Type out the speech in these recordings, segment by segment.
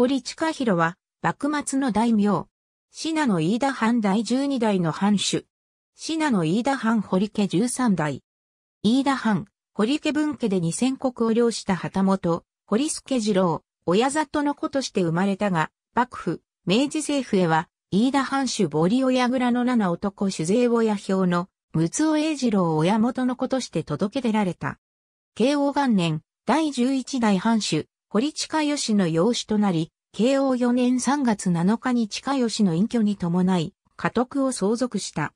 堀近弘は、幕末の大名。信濃飯田藩第12代の藩主。信濃飯田藩堀家13代。飯田藩、堀家分家で二千国を領した旗本、堀助次郎、親里の子として生まれたが、幕府、明治政府へは、飯田藩主堀親倉の七男主税親表の、六尾英次郎親元の子として届け出られた。慶応元年、第11代藩主、堀近義の養子となり、慶応4年3月7日に近義の隠居に伴い、家督を相続した。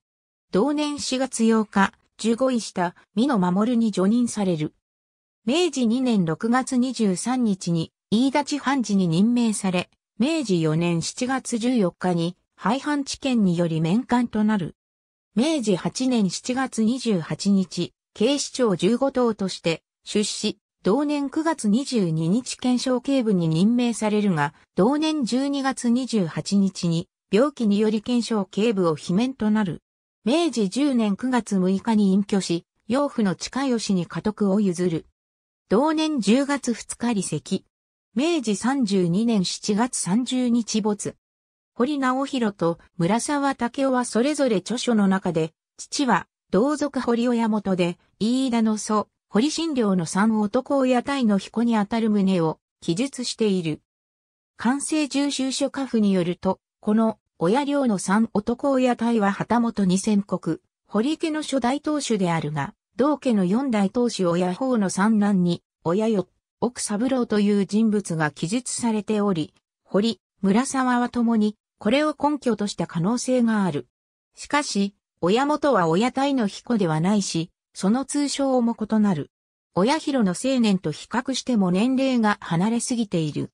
同年4月8日、15位した美野守に除任される。明治2年6月23日に、飯田地判事に任命され、明治4年7月14日に、廃藩置県により免官となる。明治8年7月28日、警視庁15等として、出資、同年9月22日検証警部に任命されるが、同年12月28日に病気により検証警部を罷免となる。明治10年9月6日に隠居し、養父の近吉に家督を譲る。同年10月2日離席。明治32年7月30日没。堀直弘と村沢武夫はそれぞれ著書の中で、父は同族堀親元で、飯田の祖、堀新領の三男親隊の彦にあたる旨を記述している。関西重修書家府によると、この親寮の三男親隊は旗本二千国、堀家の初代当主であるが、同家の四代当主親方の三男に、親よ、奥三郎という人物が記述されており、堀、村沢は共に、これを根拠とした可能性がある。しかし、親元は親隊の彦ではないし、その通称も異なる。親広の青年と比較しても年齢が離れすぎている。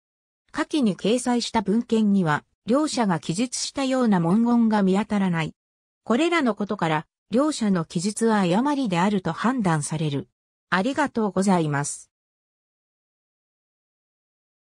下記に掲載した文献には、両者が記述したような文言が見当たらない。これらのことから、両者の記述は誤りであると判断される。ありがとうございます。